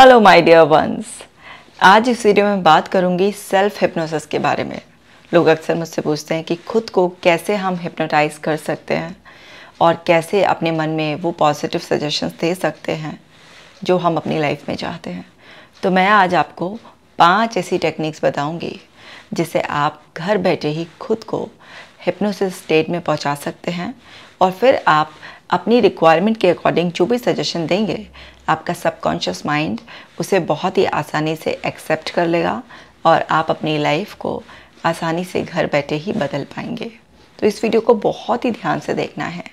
hello my dear ones आज इस video में बात करूंगी सेल्फ हिप्नोसिस के बारे में लोग अक्सर मुझसे पूछते हैं कि खुद को कैसे हम हिप्नोटाइज कर सकते हैं और कैसे अपने मन में वो पॉजिटिव सजेशंस दे सकते हैं जो हम अपनी लाइफ में चाहते हैं तो मैं आज आपको पांच ऐसी टेक्निक्स बताऊंगी जिसे आप घर बैठे ही खुद को हिप्नोसिस स्टेट में पहुंचा सकते हैं और फिर आप अपनी रिक्वायरमेंट के अकॉर्डिंग जो भी सजेशन देंगे आपका सबकॉन्शियस माइंड उसे बहुत ही आसानी से एक्सेप्ट कर लेगा और आप अपनी लाइफ को आसानी से घर बैठे ही बदल पाएंगे तो इस वीडियो को बहुत ही ध्यान से देखना है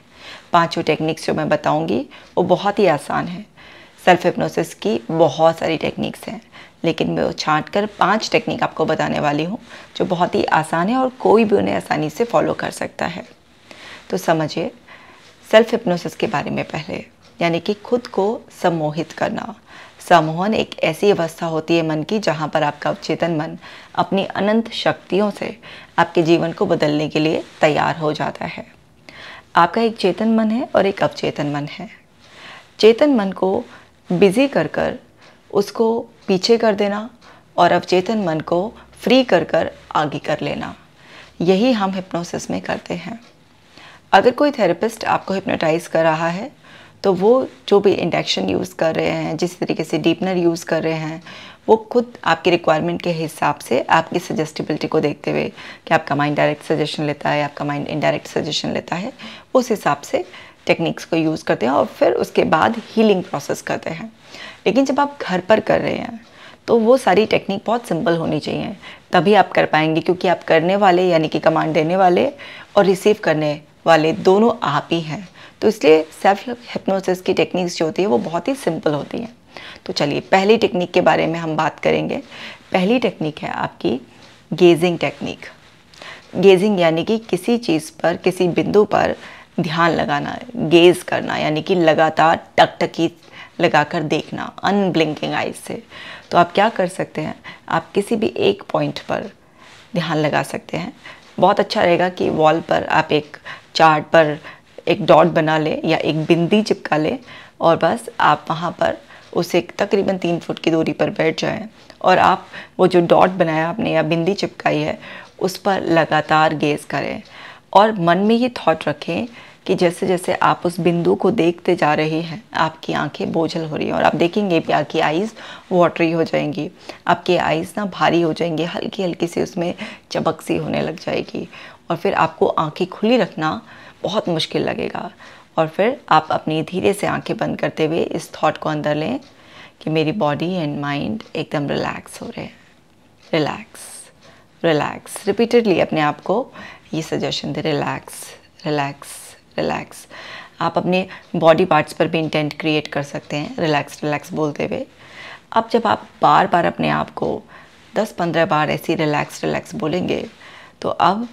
पांचों टेक्निक्स जो मैं बताऊंगी वो बहुत ही आसान है सेल्फ हिप्नोसिस की बहुत सारी टेक्निक्स हैं लेकिन मैं वो छाँट कर पाँच टेक्निक आपको बताने वाली हूँ जो बहुत ही आसान है और कोई भी उन्हें आसानी से फॉलो कर सकता है तो समझिए सेल्फ हिप्नोसिस के बारे में पहले यानी कि खुद को सम्मोहित करना सम्मोहन एक ऐसी अवस्था होती है मन की जहाँ पर आपका अवचेतन मन अपनी अनंत शक्तियों से आपके जीवन को बदलने के लिए तैयार हो जाता है आपका एक चेतन मन है और एक अवचेतन मन है चेतन मन को बिजी कर कर उसको पीछे कर देना और अवचेतन मन को फ्री कर कर आगे कर लेना यही हम हिप्नोसिस में करते हैं अगर कोई थेरेपिस्ट आपको हिप्नोटाइज़ कर रहा है तो वो जो भी इंडक्शन यूज़ कर रहे हैं जिस तरीके से डीपनर यूज़ कर रहे हैं वो खुद आपकी रिक्वायरमेंट के हिसाब से आपकी सजेस्टिबिलिटी को देखते हुए कि आपका माइंड डायरेक्ट सजेशन लेता है आपका माइंड इनडायरेक्ट सजेशन लेता है उस हिसाब से टेक्निक्स को यूज़ करते हैं और फिर उसके बाद हीलिंग प्रोसेस करते हैं लेकिन जब आप घर पर कर रहे हैं तो वो सारी टेक्निक बहुत सिंपल होनी चाहिए तभी आप कर पाएंगे क्योंकि आप करने वाले यानी कि कमांड देने वाले और रिसीव करने वाले दोनों आप ही हैं तो इसलिए सेल्फ हिप्नोसिस की टेक्निक्स जो होती है वो बहुत ही सिंपल होती हैं तो चलिए पहली टेक्निक के बारे में हम बात करेंगे पहली टेक्निक है आपकी गेजिंग टेक्निक गेजिंग यानी कि किसी चीज़ पर किसी बिंदु पर ध्यान लगाना गेज करना यानी कि लगातार टकटकी लगाकर देखना अनब्लिंकिंग आइज से तो आप क्या कर सकते हैं आप किसी भी एक पॉइंट पर ध्यान लगा सकते हैं बहुत अच्छा रहेगा कि वॉल पर आप एक चार्ट पर एक डॉट बना ले या एक बिंदी चिपका ले और बस आप वहाँ पर उसे तकरीबन तीन फुट की दूरी पर बैठ जाएं और आप वो जो डॉट बनाया आपने या बिंदी चिपकाई है उस पर लगातार गेज़ करें और मन में ये थॉट रखें कि जैसे जैसे आप उस बिंदु को देखते जा रहे हैं आपकी आंखें बोझल हो रही हैं और आप देखेंगे कि आपकी आइज़ वाटरी हो जाएंगी आपकी आइज़ ना भारी हो जाएंगी हल्की हल्की सी उसमें चबक सी होने लग जाएगी और फिर आपको आंखें खुली रखना बहुत मुश्किल लगेगा और फिर आप अपनी धीरे से आंखें बंद करते हुए इस थॉट को अंदर लें कि मेरी बॉडी एंड माइंड एकदम रिलैक्स हो रहे हैं रिलैक्स रिलैक्स रिपीटेडली अपने आप को ये सजेशन दे रिलैक्स रिलैक्स रिलैक्स आप अपने बॉडी पार्ट्स पर भी इंटेंट क्रिएट कर सकते हैं रिलैक्स रिलैक्स बोलते हुए अब जब आप बार बार अपने आप को 10-15 बार ऐसी रिलैक्स रिलैक्स बोलेंगे तो अब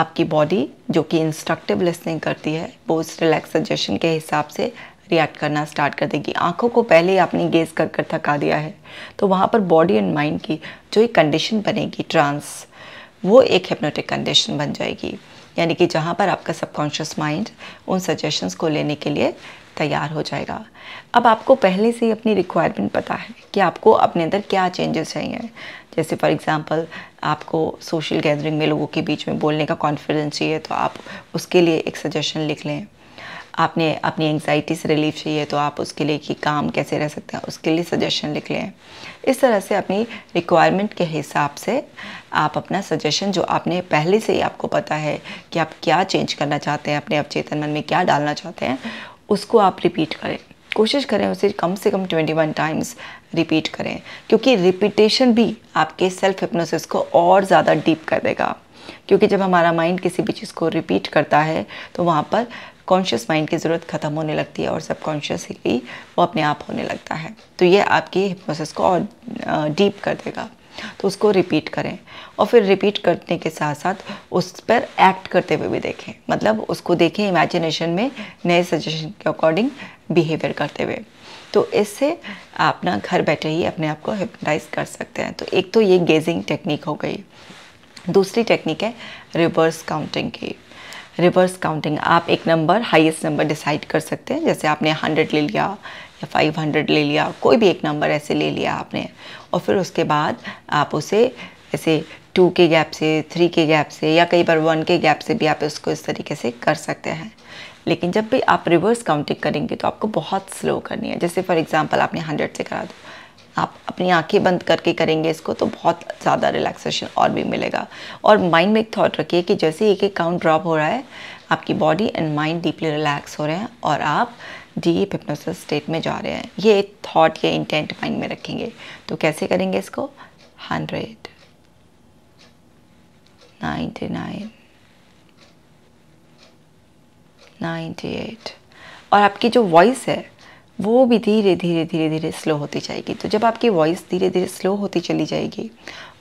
आपकी बॉडी जो कि इंस्ट्रक्टिव लिसनिंग करती है वो उस रिलैक्सेशन के हिसाब से रिएक्ट करना स्टार्ट कर देगी आंखों को पहले ही आपने गेज कर कर थका दिया है तो वहाँ पर बॉडी एंड माइंड की जो एक कंडीशन बनेगी ट्रांस वो एक हेपनोटिक कंडीशन बन जाएगी यानी कि जहाँ पर आपका सबकॉन्शियस माइंड उन सजेशंस को लेने के लिए तैयार हो जाएगा अब आपको पहले से ही अपनी रिक्वायरमेंट पता है कि आपको अपने अंदर क्या चेंजेस चाहिए जैसे फॉर एग्जांपल आपको सोशल गैदरिंग में लोगों के बीच में बोलने का कॉन्फिडेंस चाहिए तो आप उसके लिए एक सजेशन लिख लें आपने अपनी एंगजाइटी से रिलीफ चाहिए तो आप उसके लिए कि काम कैसे रह सकते हैं उसके लिए सजेशन लिख लें इस तरह से अपनी रिक्वायरमेंट के हिसाब से आप अपना सजेशन जो आपने पहले से ही आपको पता है कि आप क्या चेंज करना चाहते हैं अपने अवचेतन मन में क्या डालना चाहते हैं उसको आप रिपीट करें कोशिश करें उसे कम से कम 21 टाइम्स रिपीट करें क्योंकि रिपीटेशन भी आपके सेल्फ हिप्नोसिस को और ज़्यादा डीप कर देगा क्योंकि जब हमारा माइंड किसी भी चीज़ को रिपीट करता है तो वहाँ पर कॉन्शियस माइंड की ज़रूरत ख़त्म होने लगती है और सब कॉन्शियसली वो अपने आप होने लगता है तो ये आपकी हिप्नोसिस को और डीप कर देगा तो उसको रिपीट करें और फिर रिपीट करने के साथ साथ उस पर एक्ट करते हुए भी देखें मतलब उसको देखें इमेजिनेशन में नए सजेशन के अकॉर्डिंग बिहेवियर करते हुए तो इससे आप ना घर बैठे ही अपने आप को हिप्नोटाइज कर सकते हैं तो एक तो ये गेजिंग टेक्निक हो गई दूसरी टेक्निक है रिवर्स काउंटिंग की रिवर्स काउंटिंग आप एक नंबर हाईएस्ट नंबर डिसाइड कर सकते हैं जैसे आपने हंड्रेड ले लिया या फाइव हंड्रेड ले लिया कोई भी एक नंबर ऐसे ले लिया आपने और फिर उसके बाद आप उसे ऐसे टू के गैप से थ्री के गैप से या कई बार वन के गैप से भी आप उसको इस तरीके से कर सकते हैं लेकिन जब भी आप रिवर्स काउंटिंग करेंगे तो आपको बहुत स्लो करनी है जैसे फॉर एग्जांपल आपने हंड्रेड से करा दो आप अपनी आंखें बंद करके करेंगे इसको तो बहुत ज़्यादा रिलैक्सेशन और भी मिलेगा और माइंड में एक थाट रखिए कि जैसे एक एक काउंट ड्रॉप हो रहा है आपकी body and mind deeply relax हो रहे हैं और आप डीप हिप्नोसिस स्टेट में जा रहे हैं ये थॉट ये इंटेंट माइंड में रखेंगे तो कैसे करेंगे इसको hundred ninety nine ninety eight और आपकी जो वॉइस है वो भी धीरे धीरे धीरे धीरे स्लो होती जाएगी तो जब आपकी वॉइस धीरे धीरे स्लो होती चली जाएगी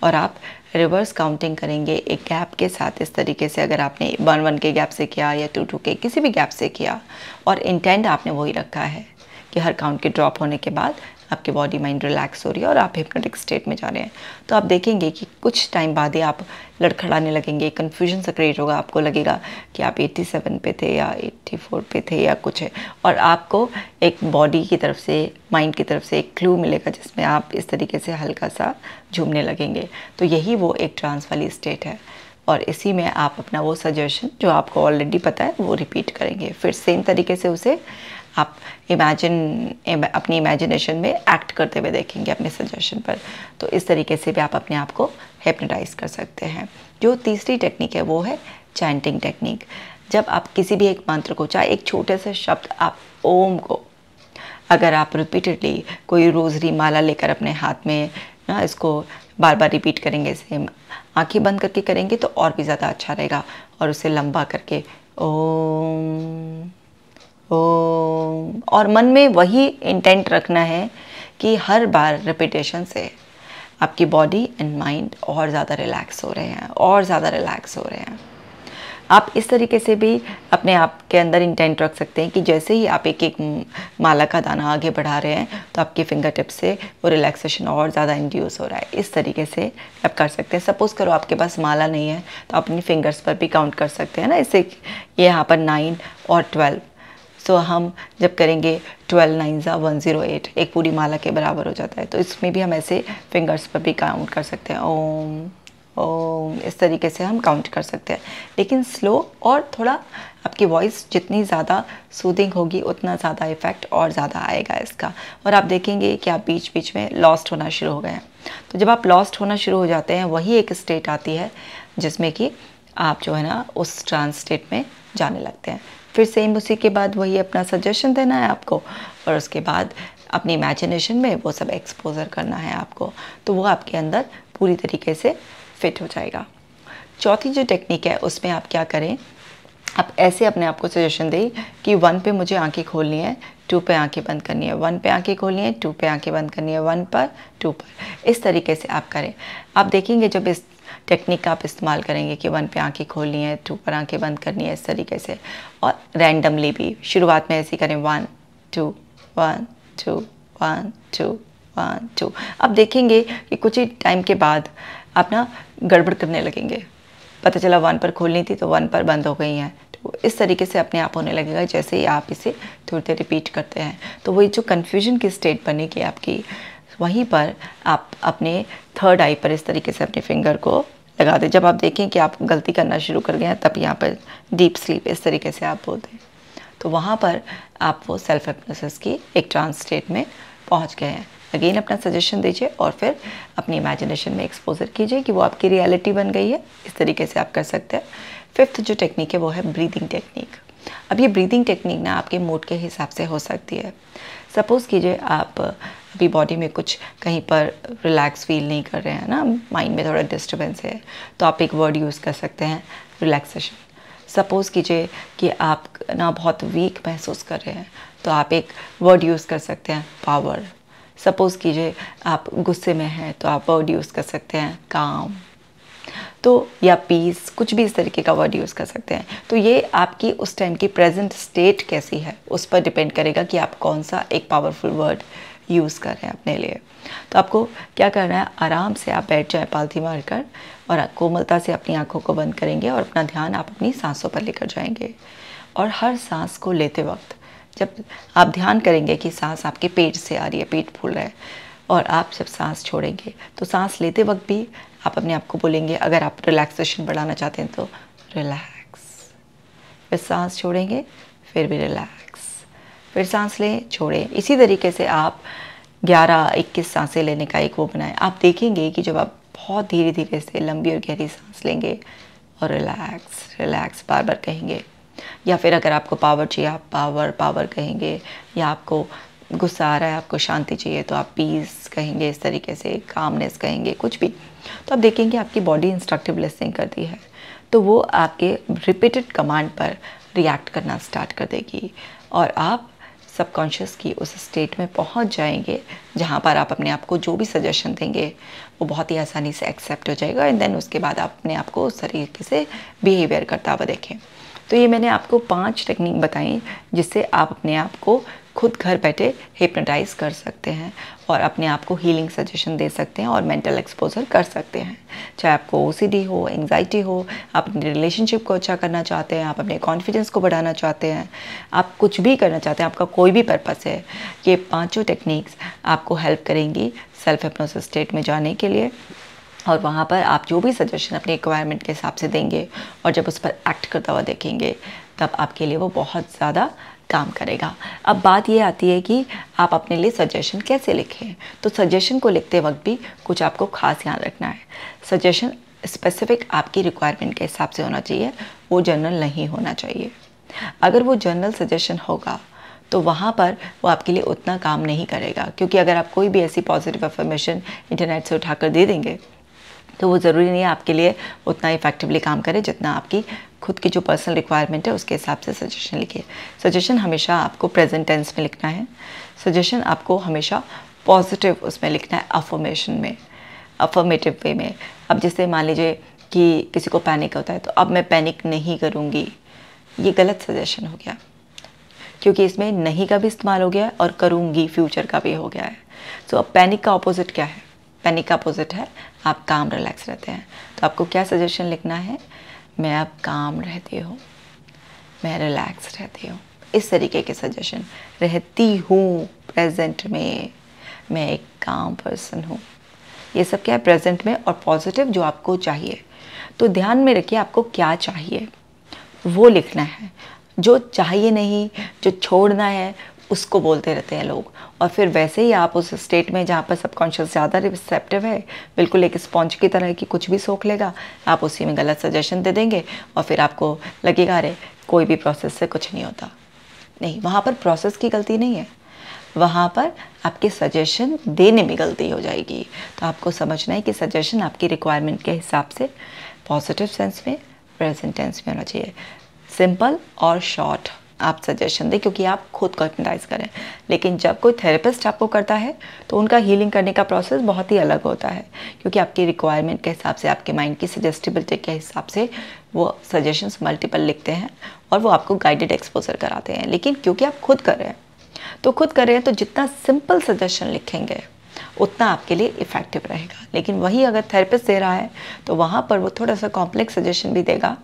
और आप रिवर्स काउंटिंग करेंगे एक गैप के साथ इस तरीके से अगर आपने वन वन के गैप से किया या टू टू के किसी भी गैप से किया और इंटेंट आपने वही रखा है कि हर काउंट के ड्रॉप होने के बाद आपकी बॉडी माइंड रिलैक्स हो रही है और आप हिप्नोटिक स्टेट में जा रहे हैं तो आप देखेंगे कि कुछ टाइम बाद ही आप लड़खड़ाने लगेंगे कन्फ्यूजन से क्रिएट होगा आपको लगेगा कि आप 87 पे थे या 84 पे थे या कुछ है और आपको एक बॉडी की तरफ से माइंड की तरफ से एक क्लू मिलेगा जिसमें आप इस तरीके से हल्का सा झूमने लगेंगे तो यही वो एक ट्रांस वाली स्टेट है और इसी में आप अपना वो सजेशन जो आपको ऑलरेडी पता है वो रिपीट करेंगे फिर सेम तरीके से उसे आप इमेजिन अपनी इमेजिनेशन में एक्ट करते हुए देखेंगे अपने सजेशन पर तो इस तरीके से भी आप अपने आप को हेप्नोटाइज कर सकते हैं जो तीसरी टेक्निक है वो है चैंटिंग टेक्निक जब आप किसी भी एक मंत्र को चाहे एक छोटे से शब्द आप ओम को अगर आप रिपीटेडली कोई रोजरी माला लेकर अपने हाथ में ना इसको बार बार रिपीट करेंगे सेम आंखें बंद करके करेंगे तो और भी ज़्यादा अच्छा रहेगा और उसे लंबा करके ओम ओम और मन में वही इंटेंट रखना है कि हर बार रिपीटेशन से आपकी बॉडी एंड माइंड और ज़्यादा रिलैक्स हो रहे हैं और ज़्यादा रिलैक्स हो रहे हैं आप इस तरीके से भी अपने आप के अंदर इंटेंट रख सकते हैं कि जैसे ही आप एक एक माला का दाना आगे बढ़ा रहे हैं तो आपके फिंगर टिप से वो रिलैक्सेशन और ज़्यादा इंड्यूस हो रहा है इस तरीके से आप कर सकते हैं सपोज़ करो आपके पास माला नहीं है तो आप अपनी फिंगर्स पर भी काउंट कर सकते हैं ना इससे यहाँ पर नाइन और ट्वेल्व सो so, हम जब करेंगे ट्वेल्व नाइन ज़ा वन ज़ीरो एट एक पूरी माला के बराबर हो जाता है तो इसमें भी हम ऐसे फिंगर्स पर भी काउंट कर सकते हैं ओम इस तरीके से हम काउंट कर सकते हैं लेकिन स्लो और थोड़ा आपकी वॉइस जितनी ज़्यादा सूदिंग होगी उतना ज़्यादा इफ़ेक्ट और ज़्यादा आएगा इसका और आप देखेंगे कि आप बीच बीच में लॉस्ट होना शुरू हो गए हैं तो जब आप लॉस्ट होना शुरू हो जाते हैं वही एक स्टेट आती है जिसमें कि आप जो है ना उस ट्रांस स्टेट में जाने लगते हैं फिर सेम उसी के बाद वही अपना सजेशन देना है आपको और उसके बाद अपनी इमेजिनेशन में वो सब एक्सपोजर करना है आपको तो वो आपके अंदर पूरी तरीके से फिट हो जाएगा चौथी जो टेक्निक है उसमें आप क्या करें आप ऐसे अपने आप को सजेशन दें कि वन पे मुझे आंखें खोलनी है टू पे आंखें बंद करनी है वन पे आंखें खोलनी है टू पे आंखें बंद करनी है वन पर टू पर इस तरीके से आप करें आप देखेंगे जब इस टेक्निक का आप इस्तेमाल करेंगे कि वन पे आंखें खोलनी है टू पर आंखें बंद करनी है इस तरीके से और रैंडमली भी शुरुआत में ऐसे करें one two one two one two one two अब देखेंगे कि कुछ ही टाइम के बाद आप ना गड़बड़ करने लगेंगे पता चला वन पर खोलनी थी तो वन पर बंद हो गई हैं तो इस तरीके से अपने आप होने लगेगा जैसे ही आप इसे थोड़ी देर रिपीट करते हैं तो वही जो कन्फ्यूजन की स्टेट बनेगी आपकी वहीं पर आप अपने थर्ड आई पर इस तरीके से अपने फिंगर को लगा दें जब आप देखें कि आप गलती करना शुरू कर गए हैं तब यहाँ पर डीप स्लीप इस तरीके से आप बोल दें तो वहाँ पर आप वो सेल्फ हिप्नोसिस की एक ट्रांस स्टेट में पहुँच गए हैं अगेन अपना सजेशन दीजिए और फिर अपनी इमेजिनेशन में एक्सपोजर कीजिए कि वो आपकी रियलिटी बन गई है इस तरीके से आप कर सकते हैं फिफ्थ जो टेक्निक है वो है ब्रीदिंग टेक्निक अब ये ब्रीदिंग टेक्निक ना आपके मूड के हिसाब से हो सकती है सपोज़ कीजिए आप अभी बॉडी में कुछ कहीं पर रिलैक्स फील नहीं कर रहे हैं ना माइंड में थोड़ा डिस्टर्बेंस है तो आप एक वर्ड यूज़ कर सकते हैं रिलैक्सेशन सपोज़ कीजिए कि आप ना बहुत वीक महसूस कर रहे हैं तो आप एक वर्ड यूज़ कर सकते हैं पावर सपोज़ कीजिए आप गुस्से में हैं तो आप वर्ड यूज़ कर सकते हैं काम तो या पीस कुछ भी इस तरीके का वर्ड यूज़ कर सकते हैं तो ये आपकी उस टाइम की प्रेजेंट स्टेट कैसी है उस पर डिपेंड करेगा कि आप कौन सा एक पावरफुल वर्ड यूज़ कर रहे हैं अपने लिए तो आपको क्या करना है आराम से आप बैठ जाए पालथी मार कर और कोमलता से अपनी आंखों को बंद करेंगे और अपना ध्यान आप अपनी सांसों पर लेकर जाएंगे और हर सांस को लेते वक्त जब आप ध्यान करेंगे कि सांस आपके पेट से आ रही है पेट फूल रहा है और आप जब सांस छोड़ेंगे तो सांस लेते वक्त भी आप अपने आप को बोलेंगे अगर आप रिलैक्सेशन बढ़ाना चाहते हैं तो रिलैक्स फिर सांस छोड़ेंगे फिर भी रिलैक्स फिर सांस लें छोड़ें इसी तरीके से आप 11 21 सांसें लेने का एक वो बनाएं आप देखेंगे कि जब आप बहुत धीरे धीरे से लंबी और गहरी सांस लेंगे और रिलैक्स रिलैक्स बार बार कहेंगे या फिर अगर आपको पावर चाहिए आप पावर पावर कहेंगे या आपको गुस्सा आ रहा है आपको शांति चाहिए तो आप पीस कहेंगे इस तरीके से कामनेस कहेंगे कुछ भी तो आप देखेंगे आपकी बॉडी इंस्ट्रक्टिव लिसनिंग करती है तो वो आपके रिपीटेड कमांड पर रिएक्ट करना स्टार्ट कर देगी और आप सबकॉन्शियस की उस स्टेट में पहुंच जाएंगे जहां पर आप अपने आप को जो भी सजेशन देंगे वो बहुत ही आसानी से एक्सेप्ट हो जाएगा एंड देन उसके बाद आप अपने आप को उस तरीके से बिहेवियर करता हुआ देखें तो ये मैंने आपको पांच टेक्निक बताई जिससे आप अपने आप को खुद घर बैठे हिप्नोटाइज कर सकते हैं और अपने आप को हीलिंग सजेशन दे सकते हैं और मेंटल एक्सपोजर कर सकते हैं चाहे आपको ओसीडी हो एंगजाइटी हो आप अपने रिलेशनशिप को अच्छा करना चाहते हैं आप अपने कॉन्फिडेंस को बढ़ाना चाहते हैं आप कुछ भी करना चाहते हैं आपका कोई भी पर्पस है ये पाँचों टेक्निक्स आपको हेल्प करेंगी सेल्फ हिप्नोसिस स्टेट में जाने के लिए और वहाँ पर आप जो भी सजेशन अपनी रिक्वायरमेंट के हिसाब से देंगे और जब उस पर एक्ट करता हुआ देखेंगे तब आपके लिए वो बहुत ज़्यादा काम करेगा अब बात ये आती है कि आप अपने लिए सजेशन कैसे लिखें तो सजेशन को लिखते वक्त भी कुछ आपको खास ध्यान रखना है सजेशन स्पेसिफिक आपकी रिक्वायरमेंट के हिसाब से होना चाहिए वो जनरल नहीं होना चाहिए अगर वो जनरल सजेशन होगा तो वहाँ पर वो आपके लिए उतना काम नहीं करेगा क्योंकि अगर आप कोई भी ऐसी पॉजिटिव अफर्मेशन इंटरनेट से उठाकर दे देंगे तो वो ज़रूरी नहीं है आपके लिए उतना इफेक्टिवली काम करे जितना आपकी खुद की जो पर्सनल रिक्वायरमेंट है उसके हिसाब से सजेशन लिखिए सजेशन हमेशा आपको प्रेजेंट टेंस में लिखना है सजेशन आपको हमेशा पॉजिटिव उसमें लिखना है अफर्मेशन में अफर्मेटिव वे में अब जैसे मान लीजिए कि किसी को पैनिक होता है तो अब मैं पैनिक नहीं करूँगी ये गलत सजेशन हो गया क्योंकि इसमें नहीं का भी इस्तेमाल हो गया है और करूँगी फ्यूचर का भी हो गया है सो so, अब पैनिक का अपोजिट क्या है पैनिक का अपोजिट है आप काम रिलैक्स रहते हैं तो आपको क्या सजेशन लिखना है मैं अब काम रहती हूँ मैं रिलैक्स रहती हूँ इस तरीके के सजेशन रहती हूँ प्रेजेंट में मैं एक काम पर्सन हूँ ये सब क्या है प्रेजेंट में और पॉजिटिव जो आपको चाहिए तो ध्यान में रखिए आपको क्या चाहिए वो लिखना है जो चाहिए नहीं जो छोड़ना है उसको बोलते रहते हैं लोग और फिर वैसे ही आप उस स्टेट में जहाँ पर सबकॉन्शियस ज़्यादा रिसेप्टिव है बिल्कुल एक स्पॉन्ज की तरह की कुछ भी सोख लेगा आप उसी में गलत सजेशन दे देंगे और फिर आपको लगेगा अरे कोई भी प्रोसेस से कुछ नहीं होता नहीं वहाँ पर प्रोसेस की गलती नहीं है वहाँ पर आपके सजेशन देने में गलती हो जाएगी तो आपको समझना है कि सजेशन आपकी रिक्वायरमेंट के हिसाब से पॉजिटिव सेंस में प्रेजेंट टेंस में होना चाहिए सिंपल और शॉर्ट आप सजेशन दें क्योंकि आप खुद को हिप्नोटाइज करें लेकिन जब कोई थेरेपिस्ट आपको करता है तो उनका हीलिंग करने का प्रोसेस बहुत ही अलग होता है क्योंकि आपकी रिक्वायरमेंट के हिसाब से आपके माइंड की सजेस्टिबिलिटी के हिसाब से वो सजेशंस मल्टीपल लिखते हैं और वो आपको गाइडेड एक्सपोजर कराते हैं लेकिन क्योंकि आप खुद कर रहे हैं तो खुद कर रहे हैं तो जितना सिंपल सजेशन लिखेंगे उतना आपके लिए इफ़ेक्टिव रहेगा लेकिन वही अगर थेरेपिस्ट दे रहा है तो वहाँ पर वो थोड़ा सा कॉम्प्लेक्स सजेशन भी देगा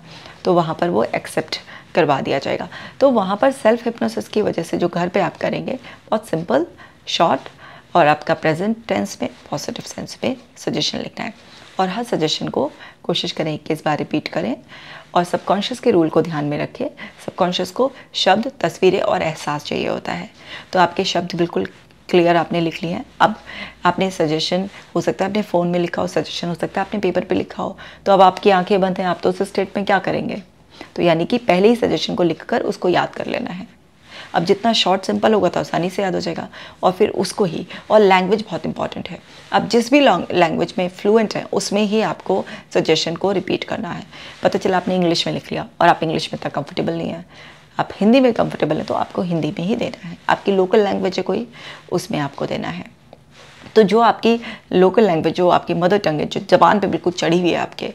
तो वहाँ पर वो एक्सेप्ट करवा दिया जाएगा तो वहाँ पर सेल्फ हिप्नोसिस की वजह से जो घर पे आप करेंगे बहुत सिंपल शॉर्ट और आपका प्रेजेंट टेंस में पॉजिटिव सेंस में सजेशन लिखना है और हर सजेशन को कोशिश करें कि इस बार रिपीट करें और सबकॉन्शियस के रूल को ध्यान में रखें सबकॉन्शियस को शब्द तस्वीरें और एहसास चाहिए होता है तो आपके शब्द बिल्कुल क्लियर आपने लिख लिए हैं अब आपने सजेशन हो सकता है आपने फ़ोन में लिखा हो सजेशन हो सकता है आपने पेपर पे लिखा हो तो अब आपकी आंखें बंद हैं आप तो उस स्टेट में क्या करेंगे तो यानी कि पहले ही सजेशन को लिख कर उसको याद कर लेना है अब जितना शॉर्ट सिंपल होगा तो आसानी से याद हो जाएगा और फिर उसको ही और लैंग्वेज बहुत इंपॉर्टेंट है अब जिस भी लैंग्वेज में फ्लुएंट है उसमें ही आपको सजेशन को रिपीट करना है पता चला आपने इंग्लिश में लिख लिया और आप इंग्लिश में इतना कंफर्टेबल नहीं है आप हिंदी में कंफर्टेबल हैं तो आपको हिंदी में ही देना है आपकी लोकल लैंग्वेज है कोई उसमें आपको देना है तो जो आपकी लोकल लैंग्वेज जो आपकी मदर टंग है जो जबान पे बिल्कुल चढ़ी हुई है आपके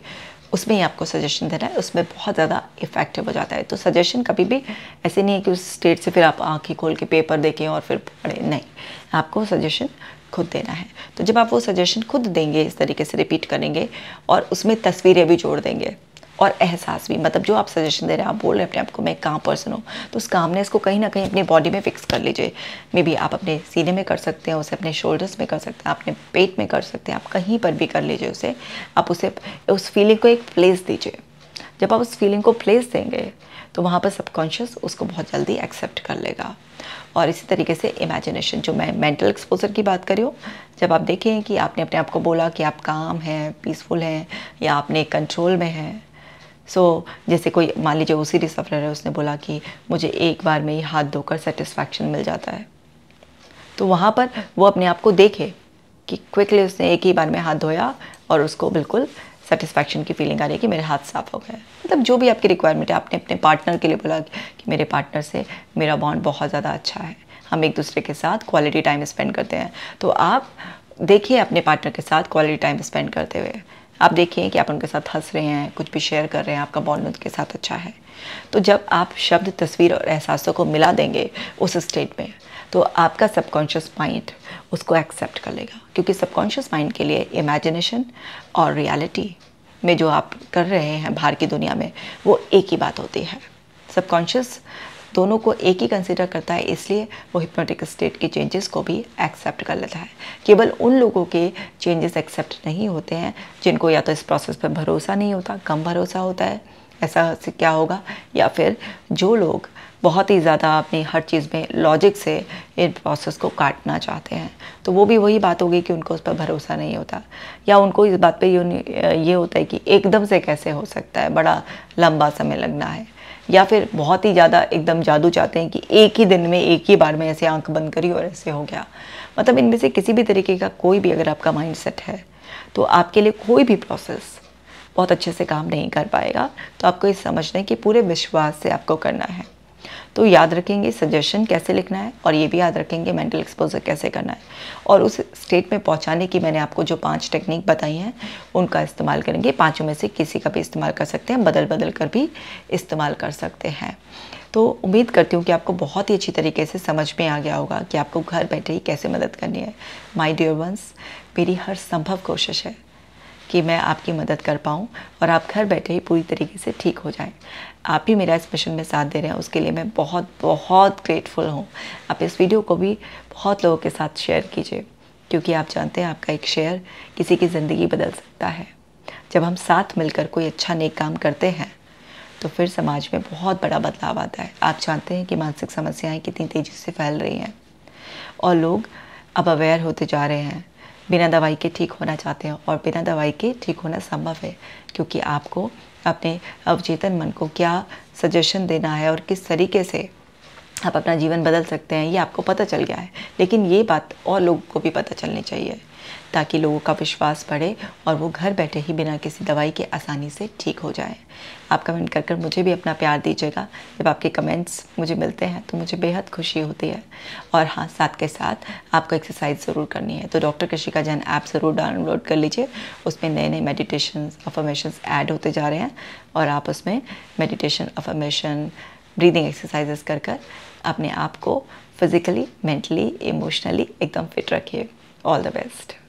उसमें ही आपको सजेशन देना है उसमें बहुत ज़्यादा इफेक्टिव हो जाता है तो सजेशन कभी भी ऐसे नहीं है कि उस स्टेट से फिर आप आँखें खोल के पेपर देखें और फिर पढ़ें नहीं आपको सजेशन खुद देना है तो जब आप वो सजेशन खुद देंगे इस तरीके से रिपीट करेंगे और उसमें तस्वीरें भी जोड़ देंगे और एहसास भी मतलब जो आप सजेशन दे रहे हैं आप बोल रहे हैं अपने आप को मैं कहाँ पर्सन हूँ तो उस कामनेस को कहीं ना कहीं अपनी बॉडी में फिक्स कर लीजिए मे बी आप अपने सीने में कर सकते हैं उसे अपने शोल्डर्स में कर सकते हैं अपने पेट में कर सकते हैं आप कहीं पर भी कर लीजिए उसे आप उसे उस फीलिंग को एक प्लेस दीजिए जब आप उस फीलिंग को प्लेस देंगे तो वहाँ पर सबकॉन्शियस उसको बहुत जल्दी एक्सेप्ट कर लेगा और इसी तरीके से इमेजिनेशन जो मैं मेंटल एक्सपोजर की बात करी हूँ जब आप देखें कि आपने अपने आप को बोला कि आप काम हैं पीसफुल हैं या आपने कंट्रोल में हैं सो so, जैसे कोई मान लीजिए उसी सफर है उसने बोला कि मुझे एक बार में ही हाथ धोकर सेटिस्फैक्शन मिल जाता है तो वहाँ पर वो अपने आप को देखे कि क्विकली उसने एक ही बार में हाथ धोया और उसको बिल्कुल सेटिस्फैक्शन की फीलिंग आ रही है कि मेरे हाथ साफ हो गए मतलब जो भी आपकी रिक्वायरमेंट है आपने अपने पार्टनर के लिए बोला कि मेरे पार्टनर से मेरा बॉन्ड बहुत ज़्यादा अच्छा है हम एक दूसरे के साथ क्वालिटी टाइम स्पेंड करते हैं तो आप देखिए अपने पार्टनर के साथ क्वालिटी टाइम स्पेंड करते हुए आप देखिए कि आप उनके साथ हंस रहे हैं कुछ भी शेयर कर रहे हैं आपका बॉन्ड उनके साथ अच्छा है तो जब आप शब्द तस्वीर और एहसासों को मिला देंगे उस स्टेट में तो आपका सबकॉन्शियस माइंड उसको एक्सेप्ट कर लेगा क्योंकि सबकॉन्शियस माइंड के लिए इमेजिनेशन और रियलिटी में जो आप कर रहे हैं बाहर की दुनिया में वो एक ही बात होती है सबकॉन्शियस दोनों को एक ही कंसिडर करता है इसलिए वो हिप्नोटिक स्टेट के चेंजेस को भी एक्सेप्ट कर लेता है केवल उन लोगों के चेंजेस एक्सेप्ट नहीं होते हैं जिनको या तो इस प्रोसेस पर भरोसा नहीं होता कम भरोसा होता है ऐसा क्या होगा या फिर जो लोग बहुत ही ज़्यादा अपनी हर चीज़ में लॉजिक से इन प्रोसेस को काटना चाहते हैं तो वो भी वही बात होगी कि उनको उस पर भरोसा नहीं होता या उनको इस बात पे ये होता है कि एकदम से कैसे हो सकता है बड़ा लंबा समय लगना है या फिर बहुत ही ज़्यादा एकदम जादू चाहते हैं कि एक ही दिन में एक ही बार में ऐसे आंख बंद करी और ऐसे हो गया मतलब इनमें से किसी भी तरीके का कोई भी अगर आपका माइंडसेट है तो आपके लिए कोई भी प्रोसेस बहुत अच्छे से काम नहीं कर पाएगा तो आपको ये समझना है कि पूरे विश्वास से आपको करना है तो याद रखेंगे सजेशन कैसे लिखना है और ये भी याद रखेंगे मेंटल एक्सपोजर कैसे करना है और उस स्टेट में पहुंचाने की मैंने आपको जो पांच टेक्निक बताई हैं उनका इस्तेमाल करेंगे पांचों में से किसी का भी इस्तेमाल कर सकते हैं बदल बदल कर भी इस्तेमाल कर सकते हैं तो उम्मीद करती हूँ कि आपको बहुत ही अच्छी तरीके से समझ में आ गया होगा कि आपको घर बैठे ही कैसे मदद करनी है माई डियर वंस मेरी हर संभव कोशिश है कि मैं आपकी मदद कर पाऊँ और आप घर बैठे ही पूरी तरीके से ठीक हो जाएं आप ही मेरा इस मिशन में साथ दे रहे हैं उसके लिए मैं बहुत बहुत ग्रेटफुल हूँ आप इस वीडियो को भी बहुत लोगों के साथ शेयर कीजिए क्योंकि आप जानते हैं आपका एक शेयर किसी की ज़िंदगी बदल सकता है जब हम साथ मिलकर कोई अच्छा नेक काम करते हैं तो फिर समाज में बहुत बड़ा बदलाव आता है आप जानते हैं कि मानसिक समस्याएं कितनी तेज़ी से फैल रही हैं और लोग अब अवेयर होते जा रहे हैं बिना दवाई के ठीक होना चाहते हैं और बिना दवाई के ठीक होना संभव है क्योंकि आपको अपने अवचेतन मन को क्या सजेशन देना है और किस तरीके से आप अपना जीवन बदल सकते हैं ये आपको पता चल गया है लेकिन ये बात और लोगों को भी पता चलनी चाहिए ताकि लोगों का विश्वास बढ़े और वो घर बैठे ही बिना किसी दवाई के आसानी से ठीक हो जाए आप कमेंट कर कर मुझे भी अपना प्यार दीजिएगा जब आपके कमेंट्स मुझे मिलते हैं तो मुझे बेहद खुशी होती है और हाँ साथ के साथ आपको एक्सरसाइज ज़रूर करनी है तो डॉक्टर कृषिका जैन ऐप ज़रूर डाउनलोड कर लीजिए उसमें नए नए मेडिटेशन अफॉर्मेशन ऐड होते जा रहे हैं और आप उसमें मेडिटेशन अफर्मेशन ब्रीदिंग एक्सरसाइजेस कर कर अपने आप को फिज़िकली मेंटली इमोशनली एकदम फिट रखिए ऑल द बेस्ट